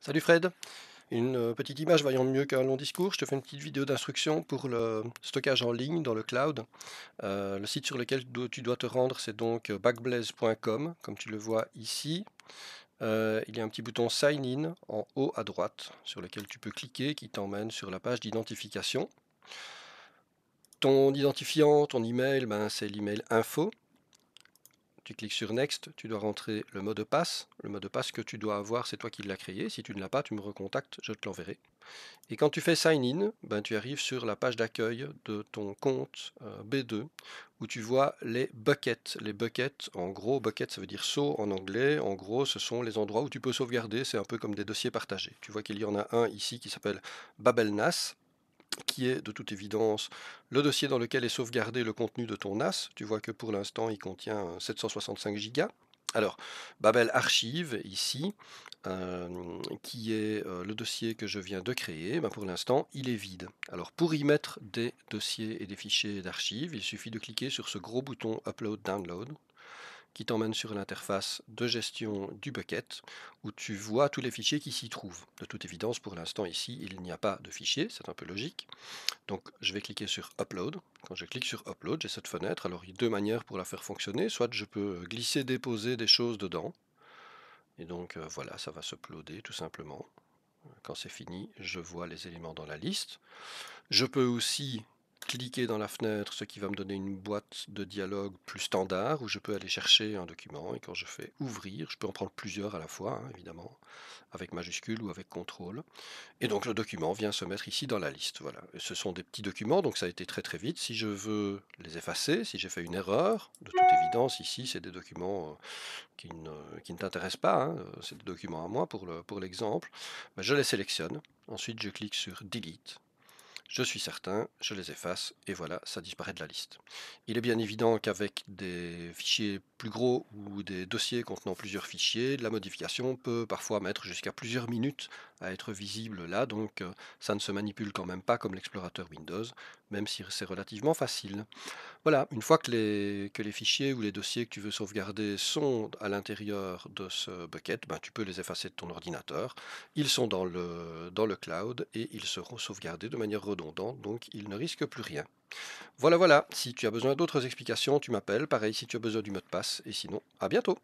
Salut Fred, une euh, petite image voyant mieux qu'un long discours. Je te fais une petite vidéo d'instruction pour le stockage en ligne dans le cloud. Euh, le site sur lequel tu dois te rendre, c'est donc euh, backblaze.com, comme tu le vois ici. il y a un petit bouton Sign In en haut à droite sur lequel tu peux cliquer qui t'emmène sur la page d'identification. Ton identifiant, ton email, ben, c'est l'email info tu cliques sur Next, tu dois rentrer le mot de passe. Le mot de passe que tu dois avoir, c'est toi qui l'as créé. Si tu ne l'as pas, tu me recontactes, je te l'enverrai. Et quand tu fais Sign In, ben, tu arrives sur la page d'accueil de ton compte euh, B2 où tu vois les buckets. Les buckets, en gros, buckets », ça veut dire saut en anglais. En gros, ce sont les endroits où tu peux sauvegarder. C'est un peu comme des dossiers partagés. Tu vois qu'il y en a un ici qui s'appelle Babel NAS qui est de toute évidence le dossier dans lequel est sauvegardé le contenu de ton NAS. Tu vois que pour l'instant, il contient 765 euh, Go. Alors, Babel Archive, ici, euh, qui est euh, le dossier que je viens de créer, ben, pour l'instant, il est vide. Alors, pour y mettre des dossiers et des fichiers d'archives, il suffit de cliquer sur ce gros bouton Upload Download qui t'emmène sur l'interface de gestion du bucket où tu vois tous les fichiers qui s'y trouvent. De toute évidence, pour l'instant ici, il n'y a pas de fichier, c'est un peu logique. Donc je vais cliquer sur Upload. Quand je clique sur Upload, j'ai cette fenêtre. Alors il y a deux manières pour la faire fonctionner. Soit je peux glisser, déposer des choses dedans. Et donc euh, voilà, ça va se uploader tout simplement. Quand c'est fini, je vois les éléments dans la liste. Je peux aussi cliquer dans la fenêtre, ce qui va me donner une boîte de dialogue plus standard où je peux aller chercher un document et quand je fais ouvrir, je peux en prendre plusieurs à la fois, hein, évidemment, avec majuscule ou avec contrôle. Et donc le document vient se mettre ici dans la liste. Voilà. ce sont des petits documents, donc ça a été très très vite. Si je veux les effacer, si j'ai fait une erreur, de toute évidence, ici c'est des documents euh, qui ne, t'intéressent pas, hein, euh, c'est des documents à moi pour l'exemple, pour ben, je les sélectionne. Ensuite je clique sur Delete je suis certain, je les efface, et voilà, ça disparaît de la liste. Il est bien évident qu'avec des fichiers plus gros ou des dossiers contenant plusieurs fichiers, la modification peut parfois mettre jusqu'à plusieurs minutes à être visible là, donc euh, ça ne se manipule quand même pas comme l'explorateur Windows, même si c'est relativement facile. Voilà, une fois que les, fichiers ou les dossiers que tu veux sauvegarder sont à l'intérieur de ce bucket, ben, tu peux les effacer de ton ordinateur. Ils sont dans le, dans le cloud et ils seront sauvegardés de manière redondante, donc ils ne risquent plus rien. Voilà, voilà, si tu as besoin d'autres explications, tu m'appelles, pareil si tu as besoin du mot de passe, et sinon, à bientôt